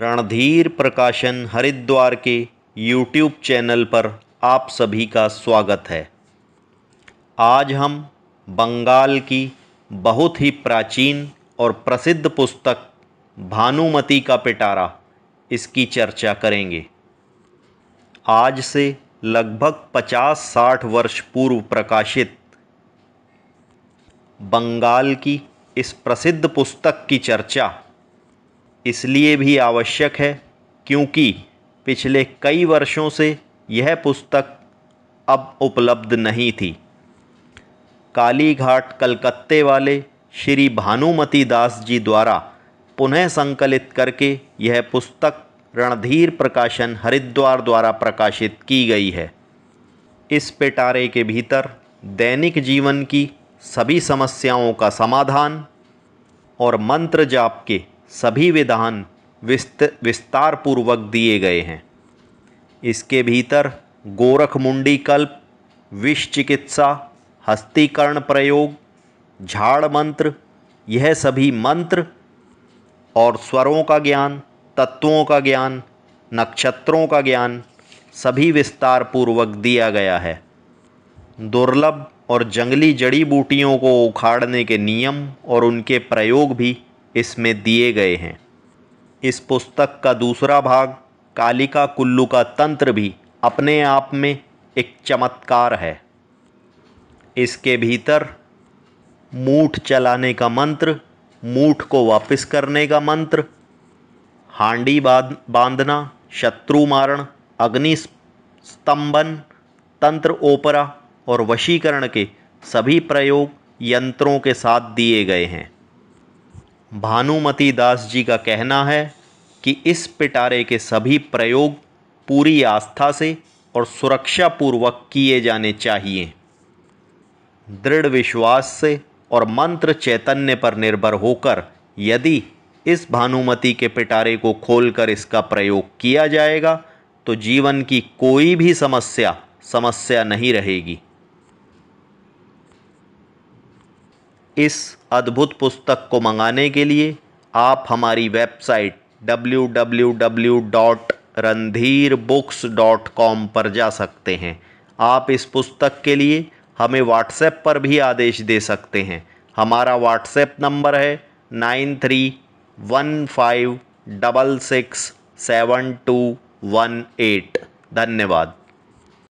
रणधीर प्रकाशन हरिद्वार के YouTube channel पर आप सभी का स्वागत है आज हम बंगाल की बहुत ही प्राचीन और प्रसिद्ध पुस्तक भानुमति का पिटारा इसकी चर्चा करेंगे आज से लगभग 50-60 वर्ष पूर्व प्रकाशित बंगाल की इस प्रसिद्ध पुस्तक की चर्चा इसलिए भी आवश्यक है क्योंकि पिछले कई वर्षों से यह पुस्तक अब उपलब्ध नहीं थी कालीघाट कलकत्ते वाले श्री भानुमति दास जी द्वारा पुनः संकलित करके यह पुस्तक रणधीर प्रकाशन हरिद्वार द्वारा प्रकाशित की गई है इस पिटारे के भीतर दैनिक जीवन की सभी समस्याओं का समाधान और मंत्र जाप के सभी विधान विस्त विस्तार पूर्वक दिए गए हैं इसके भीतर गोरख मुंडी कल्प विष चिकित्सा हस्तीकरण प्रयोग झाड़ मंत्र यह सभी मंत्र और स्वरों का ज्ञान तत्वों का ज्ञान नक्षत्रों का ज्ञान सभी विस्तार पूर्वक दिया गया है दुर्लभ और जंगली जड़ी बूटियों को उखाड़ने के नियम और उनके प्रयोग भी इसमें दिए गए हैं इस पुस्तक का दूसरा भाग कालिका कुल्लू का तंत्र भी अपने आप में एक चमत्कार है इसके भीतर मूठ चलाने का मंत्र मूठ को वापस करने का मंत्र हांडी बांधना शत्रु मारण अग्नि स्तंभन तंत्र ओपरा और वशीकरण के सभी प्रयोग यंत्रों के साथ दिए गए हैं भानुमति दास जी का कहना है कि इस पिटारे के सभी प्रयोग पूरी आस्था से और सुरक्षापूर्वक किए जाने चाहिए दृढ़ विश्वास से और मंत्र चैतन्य पर निर्भर होकर यदि इस भानुमति के पिटारे को खोलकर इसका प्रयोग किया जाएगा तो जीवन की कोई भी समस्या समस्या नहीं रहेगी इस अद्भुत पुस्तक को मंगाने के लिए आप हमारी वेबसाइट www.randheerbooks.com पर जा सकते हैं आप इस पुस्तक के लिए हमें व्हाट्सएप पर भी आदेश दे सकते हैं हमारा व्हाट्सएप नंबर है nine three one five double six seven two one eight धन्यवाद